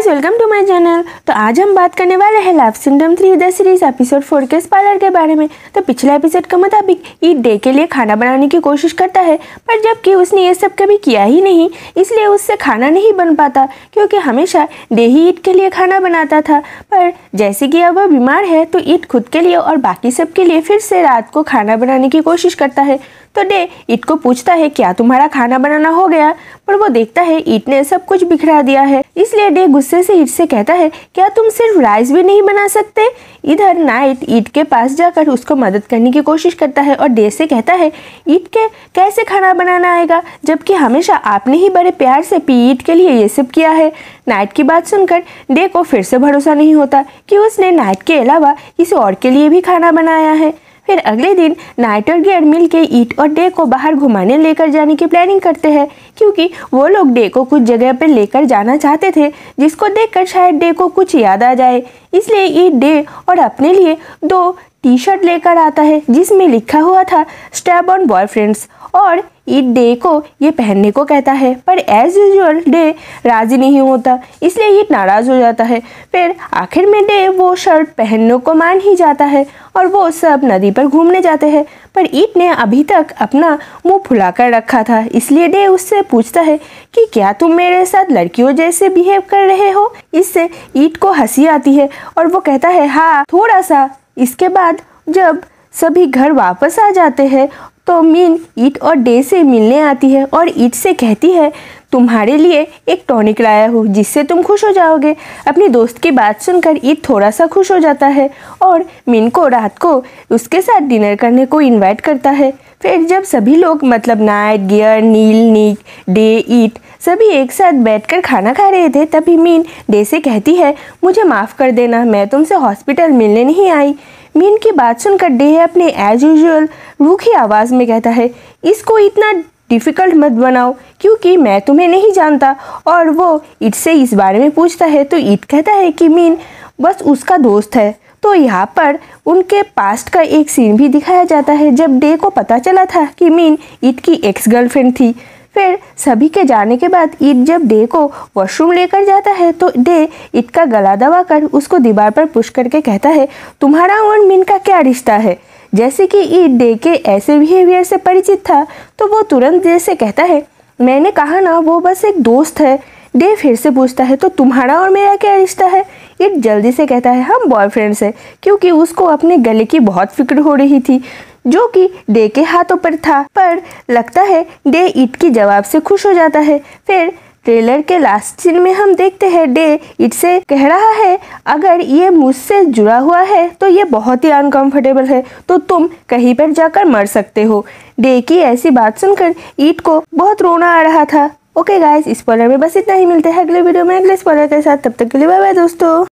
guys welcome to my channel तो आज हम बात करने वाले हैं love syndrome three the series episode four के स्पॉलर के बारे में तो पिछले एपिसोड के मुताबिक ईद डे के लिए खाना बनाने की कोशिश करता है पर जबकि उसने ये सब कभी किया ही नहीं इसलिए उससे खाना नहीं बन पाता क्योंकि हमेशा डे ही ईद के लिए खाना बनाता था पर जैसे कि अब वह बीमार है तो ईद खुद के लिए और बाकी सब के लिए फिर से रात को खाना बनाने की कोशिश करता है तो डे ईट को पूछता है क्या तुम्हारा खाना बनाना हो गया पर वो देखता है ईट ने सब कुछ बिखरा दिया है इसलिए डे गुस्से से ईट से कहता है क्या तुम सिर्फ राइस भी नहीं बना सकते इधर नाइट ईट के पास जाकर उसको मदद करने की कोशिश करता है और डे से कहता है ईट के कैसे खाना बनाना आएगा जबकि हमेशा आपने ही बड़े प्यार से पी ईट के लिए ये सब किया है नाइट की बात सुनकर डे को फिर से भरोसा नहीं होता कि उसने नाइट के अलावा किसी और के लिए भी खाना बनाया है फिर अगले दिन नाइटर गेयर मिल के ईट और डे को बाहर घुमाने लेकर जाने की प्लानिंग करते हैं क्योंकि वो लोग डे को कुछ जगह पर लेकर जाना चाहते थे जिसको देखकर शायद डे को कुछ याद आ जाए इसलिए ईट डे और अपने लिए दो टी शर्ट लेकर आता है जिसमें लिखा हुआ था स्टैब ऑन बॉयफ्रेंड्स और ईद डे को ये पहनने को कहता है पर एज यूजल डे राजी नहीं होता इसलिए ईद नाराज हो जाता है फिर आखिर में डे वो शर्ट पहनने को मान ही जाता है और वो सब नदी पर घूमने जाते हैं पर ईट ने अभी तक अपना मुंह कर रखा था इसलिए डे उससे पूछता है कि क्या तुम मेरे साथ लड़कियों जैसे बिहेव कर रहे हो इससे ईट को हंसी आती है और वो कहता है हाँ थोड़ा सा इसके बाद जब सभी घर वापस आ जाते हैं तो मीन ईट और डे से मिलने आती है और ईट से कहती है तुम्हारे लिए एक टॉनिक लाया हूँ जिससे तुम खुश हो जाओगे अपनी दोस्त की बात सुनकर ईद थोड़ा सा खुश हो जाता है और मीन को रात को उसके साथ डिनर करने को इनवाइट करता है फिर जब सभी लोग मतलब नाइट गियर नील नीक डे ईट सभी एक साथ बैठकर खाना खा रहे थे तभी मीन डे से कहती है मुझे माफ़ कर देना मैं तुमसे हॉस्पिटल मिलने नहीं आई मीन की बात सुनकर डेह अपने एज यूजल रूखी आवाज़ में कहता है इसको इतना डिफ़िकल्ट मत बनाओ क्योंकि मैं तुम्हें नहीं जानता और वो ईट से इस बारे में पूछता है तो ईट कहता है कि मीन बस उसका दोस्त है तो यहाँ पर उनके पास्ट का एक सीन भी दिखाया जाता है जब डे को पता चला था कि मीन ईट की एक्स गर्लफ्रेंड थी फिर सभी के जाने के बाद ईद जब डे को वॉशरूम लेकर जाता है तो डे ईद का गला दबा कर उसको दीवार पर पुश करके कहता है तुम्हारा और मिन का क्या रिश्ता है जैसे कि ईद डे के ऐसे बिहेवियर से परिचित था तो वो तुरंत डे से कहता है मैंने कहा ना वो बस एक दोस्त है डे फिर से पूछता है तो तुम्हारा और मेरा क्या रिश्ता है ईट जल्दी से कहता है हम बॉयफ्रेंड्स हैं क्योंकि उसको अपने गले की बहुत फिक्र हो रही थी जो कि डे के हाथों पर था पर लगता है डे ईट के जवाब से खुश हो जाता है फिर ट्रेलर के लास्ट सीन में हम देखते हैं डे इट से कह रहा है अगर ये मुझसे जुड़ा हुआ है तो ये बहुत ही अनकंफर्टेबल है तो तुम कहीं पर जाकर मर सकते हो डे की ऐसी बात सुनकर ईट को बहुत रोना आ रहा था ओके गाइस इस पॉलर में बस इतना ही मिलते हैं अगले वीडियो में अगले स्पॉलर के साथ तब तक के लिए बाय बाय दोस्तों